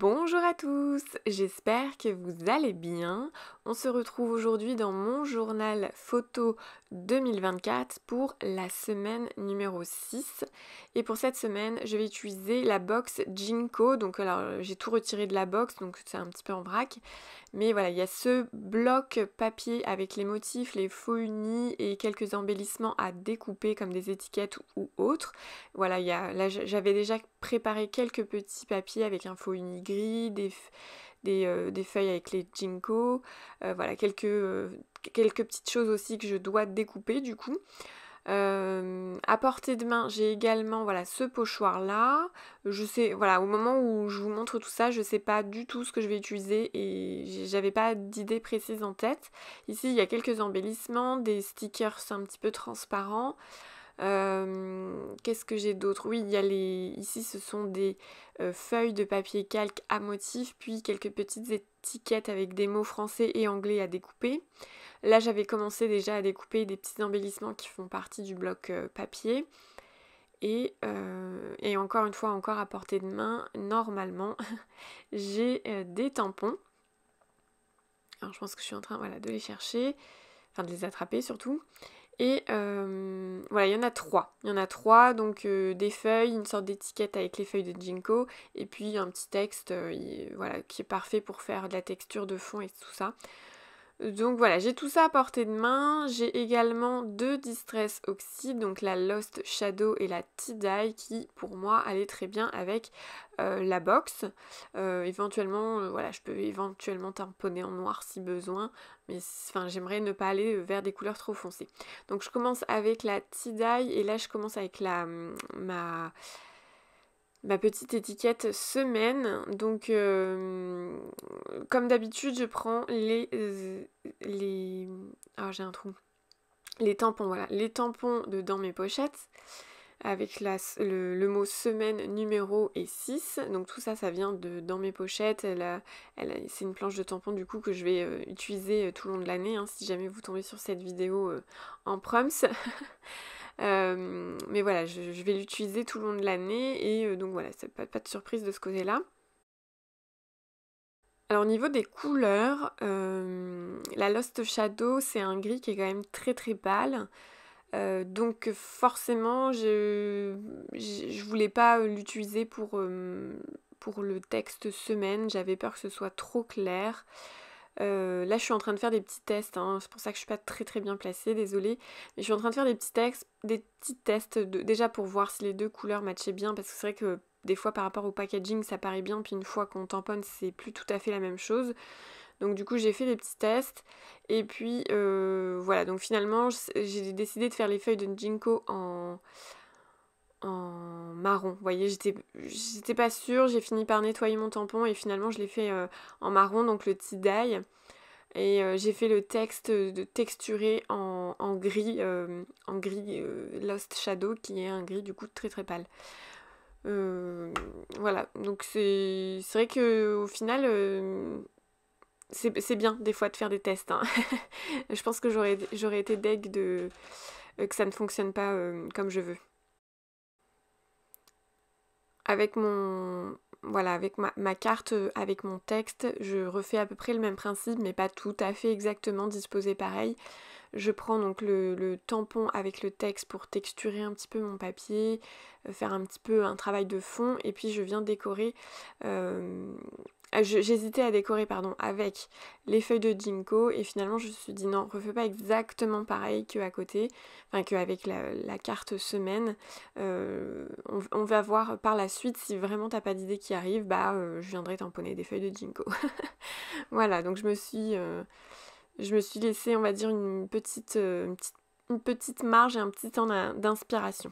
Bonjour à tous, j'espère que vous allez bien. On se retrouve aujourd'hui dans mon journal photo 2024 pour la semaine numéro 6. Et pour cette semaine, je vais utiliser la box Jinko. Donc alors j'ai tout retiré de la box, donc c'est un petit peu en vrac. Mais voilà, il y a ce bloc papier avec les motifs, les faux unis et quelques embellissements à découper comme des étiquettes ou autres. Voilà, il y a, là j'avais déjà préparé quelques petits papiers avec un faux uni gris, des euh, des, feuilles avec les Jinko, euh, voilà, euh, quelques, petites choses aussi que je dois découper du coup. à portée de main, j'ai également voilà ce pochoir là. Je sais, voilà, au moment où je vous montre tout ça, je sais pas du tout ce que je vais utiliser et j'avais pas d'idée précise en tête. Ici, il y a quelques embellissements, des stickers un petit peu transparents. Euh, qu'est-ce que j'ai d'autre Oui, il y a les... ici ce sont des euh, feuilles de papier calque à motif, puis quelques petites étiquettes avec des mots français et anglais à découper. Là, j'avais commencé déjà à découper des petits embellissements qui font partie du bloc euh, papier. Et, et, encore une fois, encore à portée de main, normalement, j'ai des tampons. Alors je pense que je suis en train voilà, de les chercher, enfin de les attraper surtout. Et euh, voilà, il y en a trois. Il y en a trois, donc euh, des feuilles, une sorte d'étiquette avec les feuilles de Jinko, et puis un petit texte euh, voilà, qui est parfait pour faire de la texture de fond et tout ça. Donc voilà, j'ai tout ça à portée de main. J'ai également deux Distress Oxy, donc la Lost Shadow et la T-Dye, qui pour moi allaient très bien avec euh, la box. Euh, éventuellement, euh, voilà, je peux éventuellement tamponner en noir si besoin, mais enfin, j'aimerais ne pas aller vers des couleurs trop foncées. Donc je commence avec la T-Dye et là je commence avec la hum, ma ma petite étiquette semaine. Donc, euh, comme d'habitude, je prends les. Euh, les... Ah, j'ai un trou. Les tampons, voilà. Les tampons de dans mes pochettes. Avec la, le, mot semaine, numéro et 6. Donc tout ça, ça vient de dans mes pochettes. c'est une planche de tampons du coup que je vais euh, utiliser tout au long de l'année. Hein, si jamais vous tombez sur cette vidéo en proms. Euh, mais voilà, je, vais l'utiliser tout le long de l'année et euh, donc voilà, c'est pas, pas de surprise de ce côté-là. Alors au niveau des couleurs, euh, la Lost Shadow, c'est un gris qui est quand même très très pâle. donc forcément, je, je voulais pas l'utiliser pour, pour, le texte semaine. J'avais peur que ce soit trop clair. Euh, là, je suis en train de faire des petits tests, hein. c'est pour ça que je suis pas très très bien placée, désolée. Mais je suis en train de faire des petits, tests, des petits tests, déjà pour voir si les deux couleurs matchaient bien, parce que c'est vrai que des fois par rapport au packaging, ça paraît bien, puis une fois qu'on tamponne, c'est plus tout à fait la même chose. Donc du coup j'ai fait des petits tests et puis euh, voilà donc finalement j'ai décidé de faire les feuilles de Jinko en, en marron. Vous voyez, j'étais pas sûre, j'ai fini par nettoyer mon tampon et finalement je l'ai fait euh, en marron, donc le tie-dye. Et euh, j'ai fait le texte de texturé en, gris, euh, en gris Lost Shadow, qui est un gris du coup très très pâle. voilà, donc c'est vrai que au final, c'est bien des fois de faire des tests. Hein. je pense que j'aurais été deg de, que ça ne fonctionne pas comme je veux avec mon voilà, avec ma, carte, euh, avec mon texte, je refais à peu près le même principe, mais pas tout à fait exactement disposé pareil. Je prends donc le, tampon avec le texte pour texturer un petit peu mon papier, euh, faire un petit peu un travail de fond, et puis je viens décorer euh, ah, j'hésitais à décorer pardon avec les feuilles de ginkgo et finalement je me suis dit non refais pas exactement pareil qu'à à côté enfin qu'avec la, carte semaine euh, on, va voir par la suite si vraiment t'as pas d'idée qui arrive bah euh, je viendrai tamponner des feuilles de ginkgo voilà donc je me suis euh, laissé on va dire une petite, une petite marge et un petit temps d'inspiration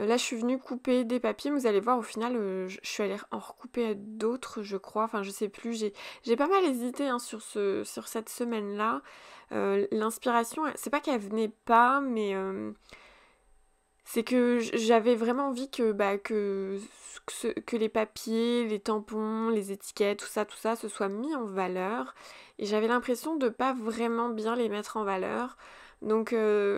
euh, là, je suis venue couper des papiers, vous allez voir, au final, euh, je suis allée en recouper d'autres, je crois. Enfin, je sais plus. J'ai pas mal hésité hein, sur, ce, sur cette semaine-là. Euh, l'inspiration, c'est pas qu'elle venait pas, mais c'est que j'avais vraiment envie que, bah, que, les papiers, les tampons, les étiquettes, tout ça, tout ça, se soient mis en valeur. Et j'avais l'impression de pas vraiment bien les mettre en valeur. Donc,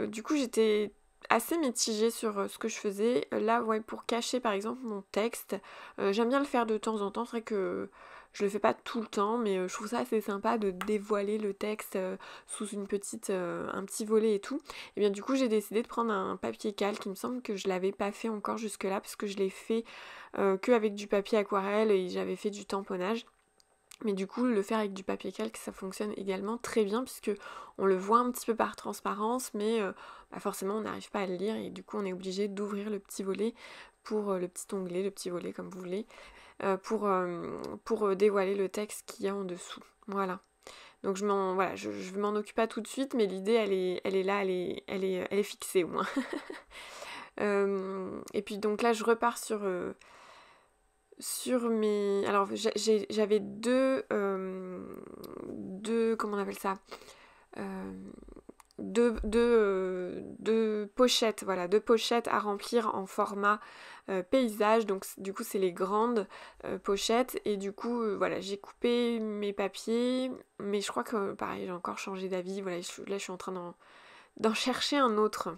du coup, j'étais assez mitigée sur euh, ce que je faisais. Euh, là, ouais, pour cacher par exemple mon texte, euh, j'aime bien le faire de temps en temps. C'est vrai que je le fais pas tout le temps, mais je trouve ça assez sympa de dévoiler le texte sous une petite, un petit volet et tout. Et eh bien du coup, j'ai décidé de prendre un papier calque. Il me semble que je l'avais pas fait encore jusque-là parce que je l'ai fait que avec du papier aquarelle et j'avais fait du tamponnage. Mais du coup, le faire avec du papier calque, ça fonctionne également très bien puisque on le voit un petit peu par transparence, mais euh, bah, forcément on n'arrive pas à le lire et du coup on est obligé d'ouvrir le petit volet pour euh, le petit onglet, le petit volet comme vous voulez, euh, pour, pour dévoiler le texte qu'il y a en dessous. Voilà. Donc je m'en voilà, je, m'en occupe pas tout de suite, mais l'idée elle est, elle est là, elle est, elle est, elle est fixée au moins. et puis donc là je repars sur sur mes. Alors, j'avais euh, deux. Comment on appelle ça euh, euh, deux, pochettes, voilà, deux pochettes à remplir en format paysage. Donc, du coup, c'est les grandes pochettes. Et du coup, voilà, j'ai coupé mes papiers. Mais je crois que, pareil, j'ai encore changé d'avis. Voilà, là, je suis en train d'en chercher un autre.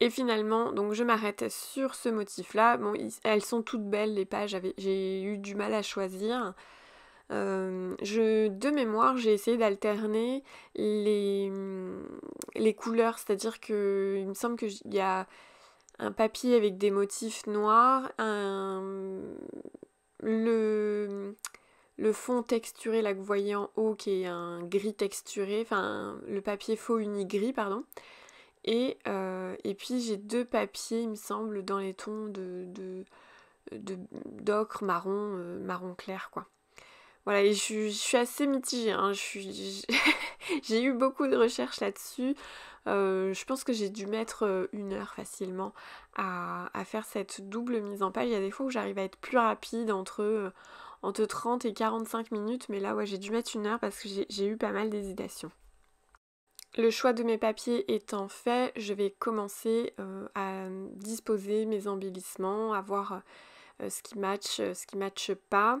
Et finalement, donc je m'arrête sur ce motif-là. Bon, elles sont toutes belles les pages, j'ai eu du mal à choisir. Euh, de mémoire, j'ai essayé d'alterner les, couleurs, c'est-à-dire qu'il il me semble qu'il y a un papier avec des motifs noirs, le, le fond texturé là que vous voyez en haut qui est un gris texturé, enfin le papier faux uni gris, pardon. Euh, et, puis j'ai deux papiers, il me semble, dans les tons de, de, d'ocre marron, euh, marron clair, quoi. Voilà, et je, suis assez mitigée, hein, j'ai eu beaucoup de recherches là-dessus. Euh, je pense que j'ai dû mettre une heure facilement à, faire cette double mise en page. Il y a des fois où j'arrive à être plus rapide entre, entre 30 et 45 minutes, mais là ouais j'ai dû mettre une heure parce que j'ai eu pas mal d'hésitations. Le choix de mes papiers étant fait, je vais commencer euh, à disposer mes embellissements, à voir euh, ce qui match, euh, ce qui matche pas.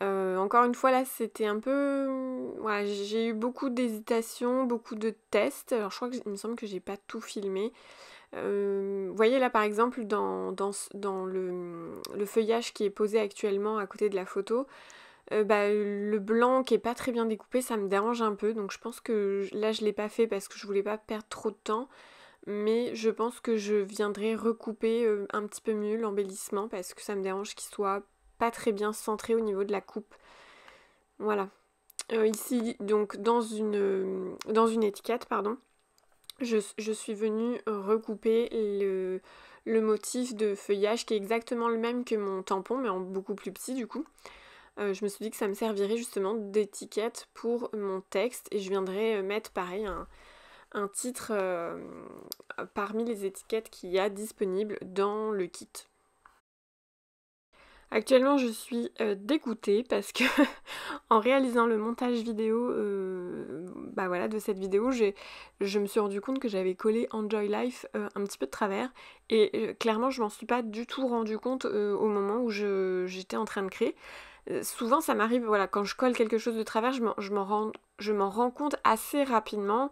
encore une fois, là, c'était un peu. Mm, j'ai eu beaucoup d'hésitations, beaucoup de tests. Alors, je crois qu'il me semble que j'ai pas tout filmé. vous voyez là, par exemple, dans, le, feuillage qui est posé actuellement à côté de la photo, euh, bah, le blanc qui est pas très bien découpé, ça me dérange un peu. Donc je pense que là je l'ai pas fait parce que je voulais pas perdre trop de temps. Mais je pense que je viendrai recouper euh, un petit peu mieux l'embellissement parce que ça me dérange qu'il soit pas très bien centré au niveau de la coupe. Voilà. Euh, ici, donc dans une, dans une étiquette, pardon, je, suis venue recouper le, le motif de feuillage qui est exactement le même que mon tampon, mais en beaucoup plus petit du coup. Euh, je me suis dit que ça me servirait justement d'étiquette pour mon texte et je viendrai euh, mettre pareil un, titre euh, parmi les étiquettes qu'il y a disponibles dans le kit. Actuellement, je suis dégoûtée parce que en réalisant le montage vidéo bah voilà, de cette vidéo, je me suis rendu compte que j'avais collé Enjoy Life un petit peu de travers et clairement, je m'en suis pas du tout rendu compte au moment où j'étais en train de créer. Euh, souvent ça m'arrive, voilà, quand je colle quelque chose de travers, je m'en rends, rends, compte assez rapidement.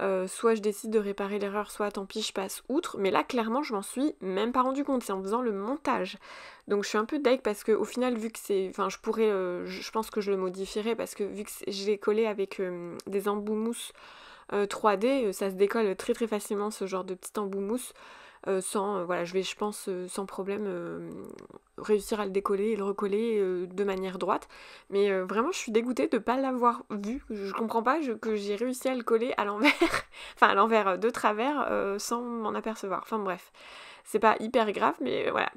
Euh, soit je décide de réparer l'erreur, soit tant pis, je passe outre. Mais là, clairement, je m'en suis même pas rendu compte. C'est en faisant le montage. Donc je suis un peu deg parce que au final, vu que c'est, enfin, je pourrais, euh, je pense que je le modifierai parce que vu que je l'ai collé avec des embouts mousse 3D, ça se décolle très très facilement ce genre de petit embout mousse. Euh, sans, euh, voilà, je vais, je pense, euh, sans problème réussir à le décoller et le recoller de manière droite. Mais vraiment, je suis dégoûtée de ne pas l'avoir vu. Je comprends pas que j'ai réussi à le coller à l'envers, enfin à l'envers, de travers, sans m'en apercevoir. Enfin bref c'est pas hyper grave, mais voilà.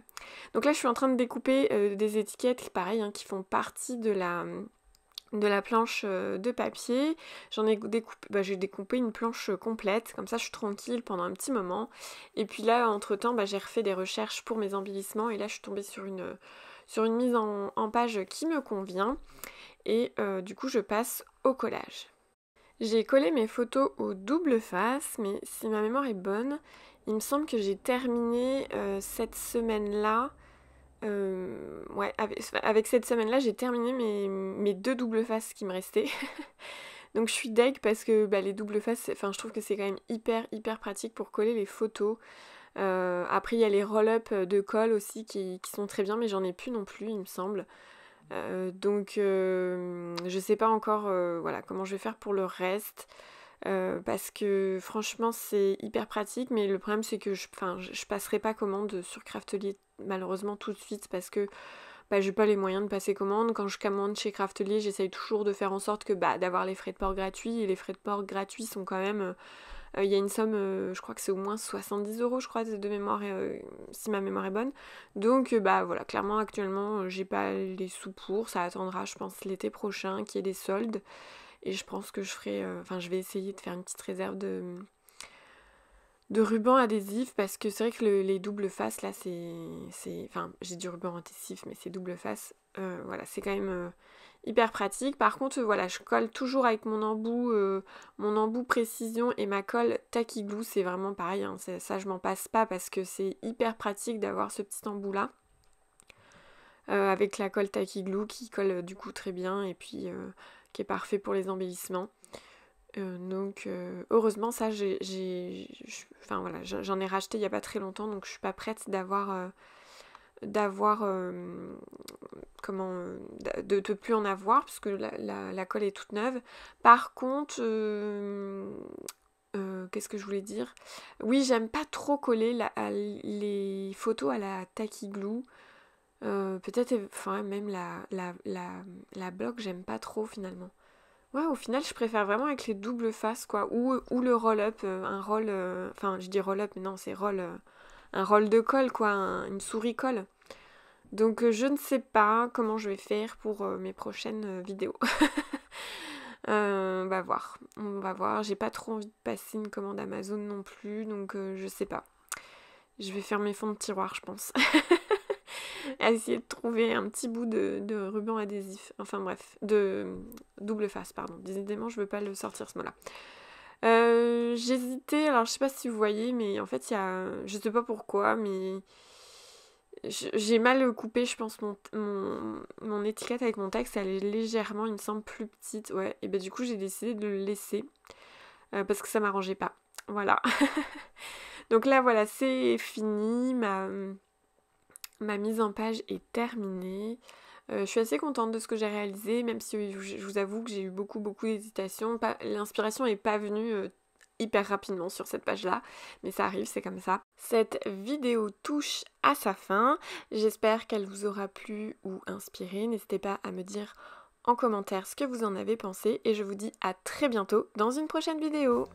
Donc là, je suis en train de découper des étiquettes, pareil, hein, qui font partie de la de la planche euh, de papier. J'en ai découpé, bah, j'ai découpé une planche euh, complète, comme ça je suis tranquille pendant un petit moment. Et puis là, entre-temps, bah, j'ai refait des recherches pour mes embellissements et là je suis tombée sur une, mise en, page qui me convient. Et euh, du coup, je passe au collage. J'ai collé mes photos au double face, mais si ma mémoire est bonne, il me semble que j'ai terminé cette semaine-là euh, ouais, avec, cette semaine-là, j'ai terminé mes, deux doubles faces qui me restaient. Donc je suis deg parce que bah, les doubles faces, enfin je trouve que c'est quand même hyper hyper pratique pour coller les photos. Euh, après il y a les roll-up de colle aussi qui, sont très bien, mais j'en ai plus non plus, il me semble. Euh, donc je sais pas encore voilà comment je vais faire pour le reste. Euh, parce que franchement c'est hyper pratique mais le problème c'est que je, je passerai pas commande sur Craftelier malheureusement tout de suite parce que bah, j'ai pas les moyens de passer commande. Quand je commande chez Craftelier, j'essaye toujours de faire en sorte que bah, d'avoir les frais de port gratuits. Et les frais de port gratuits sont quand même. Euh, il y a une somme, euh, je crois que c'est au moins 70 euros, je crois, de mémoire, si ma mémoire est bonne. Donc, bah voilà, clairement, actuellement, j'ai pas les sous pour. Ça attendra, je pense, l'été prochain, qui est des soldes. Et je pense que je ferai, euh, enfin je vais essayer de faire une petite réserve de, de ruban adhésif parce que c'est vrai que les doubles faces là c'est, enfin j'ai du ruban adhésif mais c'est double face, euh, voilà c'est quand même euh, hyper pratique. Par contre voilà je colle toujours avec mon embout, mon embout précision et ma colle taquiglou c'est vraiment pareil, hein, ça je m'en passe pas parce que c'est hyper pratique d'avoir ce petit embout là. avec la colle taquiglou qui colle du coup très bien et puis qui est parfait pour les embellissements. Euh, donc euh, heureusement ça j'ai enfin voilà j'en ai racheté il n'y a pas très longtemps donc je suis pas prête d'avoir euh, d'avoir comment de, te plus en avoir puisque la, la, colle est toute neuve par contre Qu'est-ce que je voulais dire Oui, j'aime pas trop coller les photos à la tacky glue euh, peut-être, enfin, même la, la, bloc, j'aime pas trop finalement. Ouais, au final, je préfère vraiment avec les doubles faces, quoi. Ou, le roll-up, euh, un roll. Euh, enfin, je dis roll-up, mais non, c'est roll. un roll de colle, quoi. une souris colle. Donc, je ne sais pas comment je vais faire pour mes prochaines vidéos. on va bah, voir. On va voir. J'ai pas trop envie de passer une commande Amazon non plus, donc je sais pas. Je vais faire mes fonds de tiroir, je pense. à essayer de trouver un petit bout de, ruban adhésif. Enfin bref, de double face, pardon. Décidément, je veux pas le sortir ce moment là Euh, J'hésitais, alors je sais pas si vous voyez, mais en fait, il y a. Je sais pas pourquoi, mais. J'ai mal coupé, je pense, mon, mon, étiquette avec mon texte. Elle est légèrement, il me semble, plus petite. Ouais, et ben du coup, j'ai décidé de le laisser euh, parce que ça m'arrangeait pas. Voilà. Donc là, voilà, c'est fini. Ma, ma mise en page est terminée. Euh, je suis assez contente de ce que j'ai réalisé, même si je vous avoue que j'ai eu beaucoup beaucoup d'hésitation. L'inspiration n'est pas venue euh, hyper rapidement sur cette page-là, mais ça arrive, c'est comme ça. Cette vidéo touche à sa fin. J'espère qu'elle vous aura plu ou inspiré. N'hésitez pas à me dire en commentaire ce que vous en avez pensé et je vous dis à très bientôt dans une prochaine vidéo.